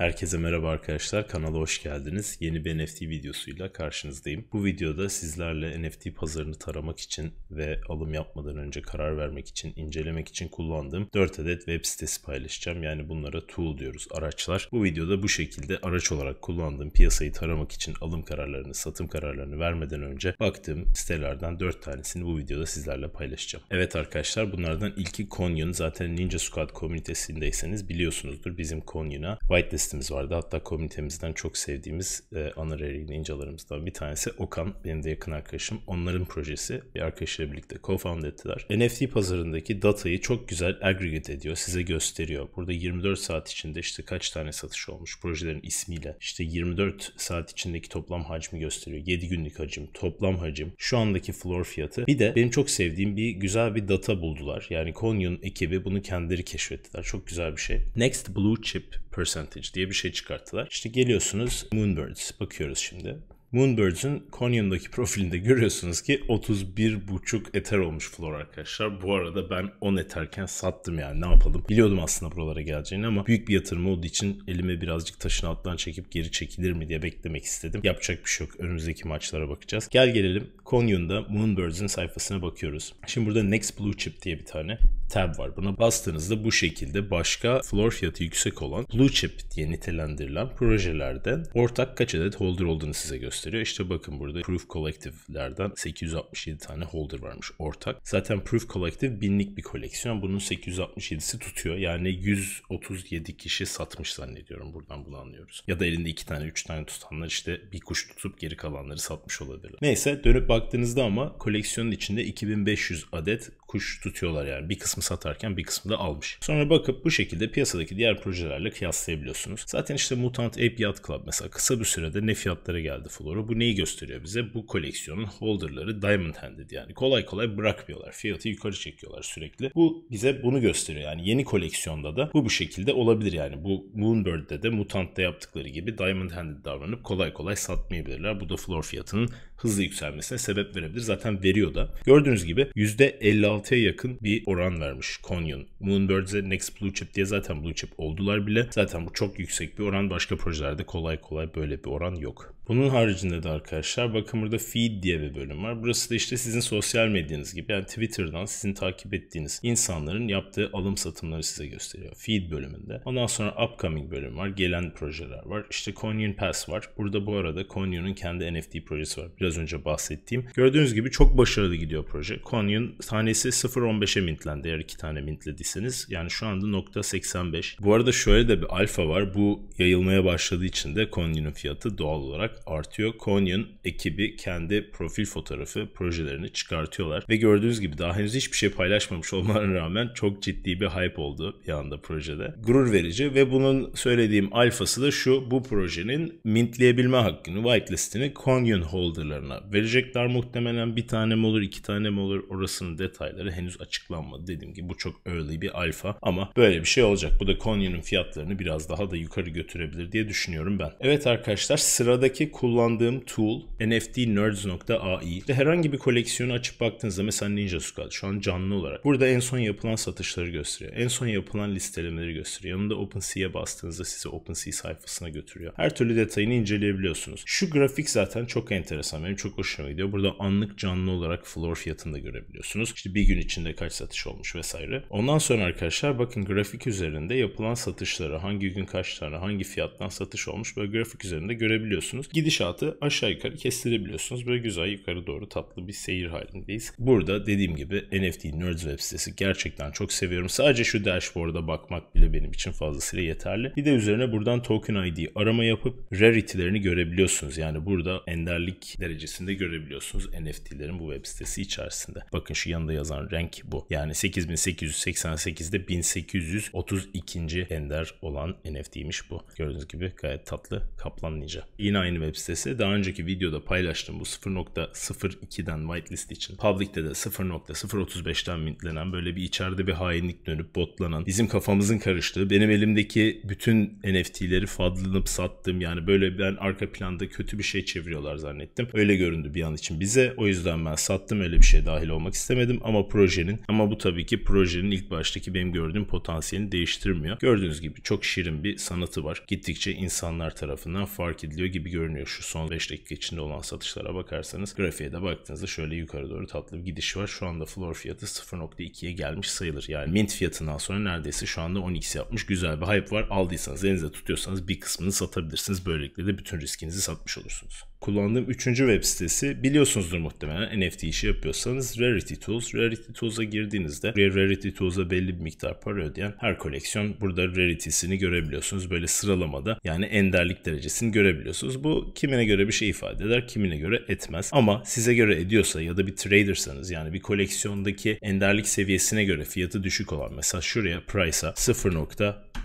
Herkese merhaba arkadaşlar, kanala hoş geldiniz. Yeni bir NFT videosuyla karşınızdayım. Bu videoda sizlerle NFT pazarını taramak için ve alım yapmadan önce karar vermek için, incelemek için kullandığım 4 adet web sitesi paylaşacağım. Yani bunlara tool diyoruz, araçlar. Bu videoda bu şekilde araç olarak kullandığım piyasayı taramak için alım kararlarını, satım kararlarını vermeden önce baktığım sitelerden 4 tanesini bu videoda sizlerle paylaşacağım. Evet arkadaşlar, bunlardan ilki Konyon. Zaten Ninja Squad komünitesindeyseniz biliyorsunuzdur bizim Konyon'a whitelist guestimiz vardı. Hatta komünitemizden çok sevdiğimiz e, honorary ninjalarımızdan bir tanesi Okan. Benim de yakın arkadaşım. Onların projesi. Bir arkadaşıyla birlikte co-found ettiler. NFT pazarındaki datayı çok güzel aggregate ediyor. Size gösteriyor. Burada 24 saat içinde işte kaç tane satış olmuş. Projelerin ismiyle. işte 24 saat içindeki toplam hacmi gösteriyor. 7 günlük hacim, toplam hacim, şu andaki floor fiyatı. Bir de benim çok sevdiğim bir güzel bir data buldular. Yani Konyon ekibi bunu kendileri keşfettiler. Çok güzel bir şey. Next Blue Chip Percentage diye bir şey çıkarttılar. İşte geliyorsunuz Moonbirds bakıyoruz şimdi. Moonbirds'ün Conyon'daki profilinde görüyorsunuz ki 31,5 eter olmuş Flor arkadaşlar. Bu arada ben 10 eterken sattım yani ne yapalım. Biliyordum aslında buralara geleceğini ama büyük bir yatırım olduğu için elime birazcık taşın altından çekip geri çekilir mi diye beklemek istedim. Yapacak bir şey yok. Önümüzdeki maçlara bakacağız. Gel gelelim Conyon'da Moonbirds'ün sayfasına bakıyoruz. Şimdi burada Next Blue Chip diye bir tane tab var. Buna bastığınızda bu şekilde başka floor fiyatı yüksek olan blue chip diye nitelendirilen projelerden ortak kaç adet holder olduğunu size gösteriyor. İşte bakın burada Proof Collective'lerden 867 tane holder varmış ortak. Zaten Proof Collective binlik bir koleksiyon. Bunun 867'si tutuyor. Yani 137 kişi satmış zannediyorum. Buradan bunu anlıyoruz. Ya da elinde 2 tane 3 tane tutanlar işte bir kuş tutup geri kalanları satmış olabilir. Neyse dönüp baktığınızda ama koleksiyonun içinde 2500 adet kuş tutuyorlar yani. Bir kısmı kısmı satarken bir kısmı da almış. Sonra bakıp bu şekilde piyasadaki diğer projelerle kıyaslayabiliyorsunuz. Zaten işte Mutant Ape Yacht Club mesela kısa bir sürede ne fiyatlara geldi Flora. Bu neyi gösteriyor bize? Bu koleksiyonun holderları Diamond Handed yani kolay kolay bırakmıyorlar. Fiyatı yukarı çekiyorlar sürekli. Bu bize bunu gösteriyor. Yani yeni koleksiyonda da bu bu şekilde olabilir yani. Bu Moonbird'de de Mutant'ta yaptıkları gibi Diamond Handed davranıp kolay kolay satmayabilirler. Bu da floor fiyatının hızlı yükselmesine sebep verebilir. Zaten veriyor da. Gördüğünüz gibi %56'ya yakın bir oran vermiş Konyon. Moonbirds'e Next Blue Chip diye zaten Blue Chip oldular bile. Zaten bu çok yüksek bir oran. Başka projelerde kolay kolay böyle bir oran yok. Bunun haricinde de arkadaşlar bakın burada feed diye bir bölüm var. Burası da işte sizin sosyal medyanız gibi yani Twitter'dan sizin takip ettiğiniz insanların yaptığı alım satımları size gösteriyor. Feed bölümünde. Ondan sonra upcoming bölüm var. Gelen projeler var. İşte Commune Pass var. Burada bu arada Commune'un kendi NFT projesi var. Biraz önce bahsettiğim. Gördüğünüz gibi çok başarılı gidiyor proje. Commune tanesi 0.15'e mintlendi. Eğer iki tane mintlediyseniz. Yani şu anda nokta 85. Bu arada şöyle de bir alfa var. Bu yayılmaya başladığı için de Commune'un fiyatı doğal olarak artıyor. Konyon ekibi kendi profil fotoğrafı projelerini çıkartıyorlar. Ve gördüğünüz gibi daha henüz hiçbir şey paylaşmamış olmalarına rağmen çok ciddi bir hype oldu bir anda projede. Gurur verici ve bunun söylediğim alfası da şu. Bu projenin mintleyebilme hakkını, whitelistini Konyon holderlarına verecekler muhtemelen. Bir tane mi olur, iki tane mi olur orasının detayları henüz açıklanmadı. Dediğim gibi bu çok early bir alfa ama böyle bir şey olacak. Bu da Konya'nın fiyatlarını biraz daha da yukarı götürebilir diye düşünüyorum ben. Evet arkadaşlar sıradaki kullandığım tool nftnerds.ai. İşte herhangi bir koleksiyonu açıp baktığınızda mesela Ninja Squad şu an canlı olarak. Burada en son yapılan satışları gösteriyor. En son yapılan listelemeleri gösteriyor. Yanında OpenSea'ye bastığınızda sizi OpenSea sayfasına götürüyor. Her türlü detayını inceleyebiliyorsunuz. Şu grafik zaten çok enteresan. Benim çok hoşuma gidiyor. Burada anlık canlı olarak floor fiyatını da görebiliyorsunuz. İşte bir gün içinde kaç satış olmuş vesaire. Ondan sonra arkadaşlar bakın grafik üzerinde yapılan satışları hangi gün kaç tane hangi fiyattan satış olmuş böyle grafik üzerinde görebiliyorsunuz gidişatı aşağı yukarı kestirebiliyorsunuz. Böyle güzel yukarı doğru tatlı bir seyir halindeyiz. Burada dediğim gibi NFT Nerds web sitesi gerçekten çok seviyorum. Sadece şu dashboard'a bakmak bile benim için fazlasıyla yeterli. Bir de üzerine buradan token ID arama yapıp rarity'lerini görebiliyorsunuz. Yani burada enderlik derecesinde görebiliyorsunuz NFT'lerin bu web sitesi içerisinde. Bakın şu yanında yazan renk bu. Yani 8888'de 1832. ender olan NFT'ymiş bu. Gördüğünüz gibi gayet tatlı kaplan ninja. Yine aynı web sitesi. Daha önceki videoda paylaştım bu 0.02'den whitelist için. Public'te de 0.035'ten mintlenen böyle bir içeride bir hainlik dönüp botlanan, bizim kafamızın karıştığı, benim elimdeki bütün NFT'leri fadlanıp sattım. Yani böyle ben arka planda kötü bir şey çeviriyorlar zannettim. Öyle göründü bir an için bize. O yüzden ben sattım öyle bir şey dahil olmak istemedim ama projenin ama bu tabii ki projenin ilk baştaki benim gördüğüm potansiyelini değiştirmiyor. Gördüğünüz gibi çok şirin bir sanatı var. Gittikçe insanlar tarafından fark ediliyor gibi görünüyor görünüyor. Şu son 5 dakika içinde olan satışlara bakarsanız grafiğe de baktığınızda şöyle yukarı doğru tatlı bir gidiş var. Şu anda floor fiyatı 0.2'ye gelmiş sayılır. Yani mint fiyatından sonra neredeyse şu anda 12 yapmış güzel bir hype var. Aldıysanız elinize tutuyorsanız bir kısmını satabilirsiniz. Böylelikle de bütün riskinizi satmış olursunuz kullandığım üçüncü web sitesi biliyorsunuzdur muhtemelen NFT işi yapıyorsanız Rarity Tools. Rarity Tools'a girdiğinizde Rarity Tools'a belli bir miktar para ödeyen her koleksiyon burada Rarity'sini görebiliyorsunuz. Böyle sıralamada yani enderlik derecesini görebiliyorsunuz. Bu kimine göre bir şey ifade eder kimine göre etmez. Ama size göre ediyorsa ya da bir tradersanız yani bir koleksiyondaki enderlik seviyesine göre fiyatı düşük olan mesela şuraya price'a 0.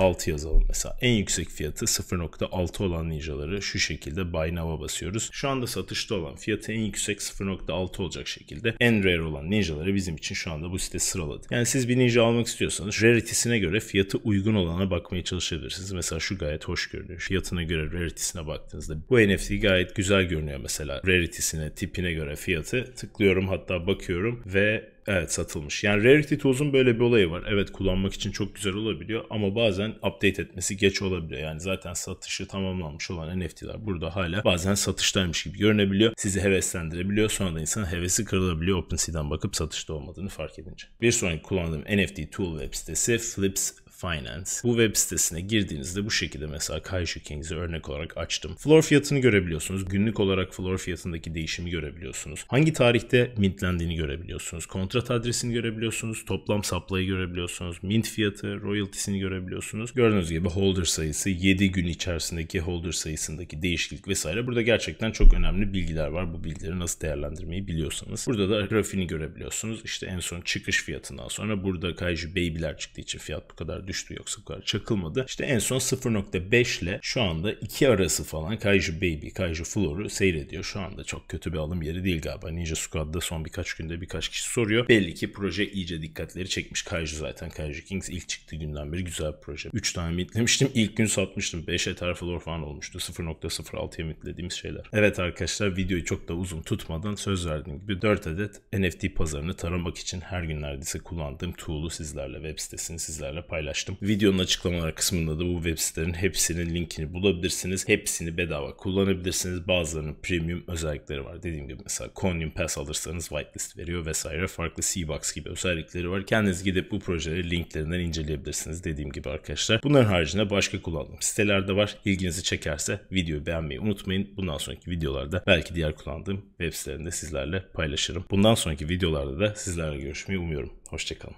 6 yazalım mesela. En yüksek fiyatı 0.6 olan ninjaları şu şekilde buy now'a basıyoruz. Şu anda satışta olan fiyatı en yüksek 0.6 olacak şekilde en rare olan ninjaları bizim için şu anda bu site sıraladı. Yani siz bir ninja almak istiyorsanız rarity'sine göre fiyatı uygun olana bakmaya çalışabilirsiniz. Mesela şu gayet hoş görünüyor. Fiyatına göre rarity'sine baktığınızda bu NFT gayet güzel görünüyor mesela. Rarity'sine, tipine göre fiyatı tıklıyorum hatta bakıyorum ve evet satılmış. Yani Rarity Tools'un böyle bir olayı var. Evet kullanmak için çok güzel olabiliyor ama bazen update etmesi geç olabiliyor. Yani zaten satışı tamamlanmış olan NFT'ler burada hala bazen satıştaymış gibi görünebiliyor. Sizi heveslendirebiliyor. Sonra da insanın hevesi kırılabiliyor OpenSea'dan bakıp satışta olmadığını fark edince. Bir sonraki kullandığım NFT Tool web sitesi Flips Finance. Bu web sitesine girdiğinizde bu şekilde mesela Kaysha Kings'i örnek olarak açtım. Floor fiyatını görebiliyorsunuz. Günlük olarak floor fiyatındaki değişimi görebiliyorsunuz. Hangi tarihte mintlendiğini görebiliyorsunuz. Kontrat adresini görebiliyorsunuz. Toplam supply'ı görebiliyorsunuz. Mint fiyatı, royaltiesini görebiliyorsunuz. Gördüğünüz gibi holder sayısı 7 gün içerisindeki holder sayısındaki değişiklik vesaire. Burada gerçekten çok önemli bilgiler var. Bu bilgileri nasıl değerlendirmeyi biliyorsanız. Burada da grafiğini görebiliyorsunuz. İşte en son çıkış fiyatından sonra burada Kaiju Baby'ler çıktığı için fiyat bu kadar düştü yoksa bu kadar çakılmadı. İşte en son 0.5 ile şu anda 2 arası falan Kaiju Baby, Kaiju Flor'u seyrediyor. Şu anda çok kötü bir alım yeri değil galiba. Ninja Squad'da son birkaç günde birkaç kişi soruyor. Belli ki proje iyice dikkatleri çekmiş. Kaiju zaten Kaiju Kings ilk çıktığı günden beri güzel bir proje. 3 tane mitlemiştim. İlk gün satmıştım. 5 eter Flor falan olmuştu. 0.06'ya mitlediğimiz şeyler. Evet arkadaşlar videoyu çok da uzun tutmadan söz verdiğim gibi 4 adet NFT pazarını taramak için her gün neredeyse kullandığım tool'u sizlerle web sitesini sizlerle paylaştım paylaştım. Videonun açıklamalar kısmında da bu web sitelerin hepsinin linkini bulabilirsiniz. Hepsini bedava kullanabilirsiniz. Bazılarının premium özellikleri var. Dediğim gibi mesela Conium Pass alırsanız whitelist veriyor vesaire. Farklı Seabox gibi özellikleri var. Kendiniz gidip bu projeleri linklerinden inceleyebilirsiniz dediğim gibi arkadaşlar. Bunların haricinde başka kullandığım siteler de var. İlginizi çekerse videoyu beğenmeyi unutmayın. Bundan sonraki videolarda belki diğer kullandığım web sitelerinde sizlerle paylaşırım. Bundan sonraki videolarda da sizlerle görüşmeyi umuyorum. Hoşçakalın.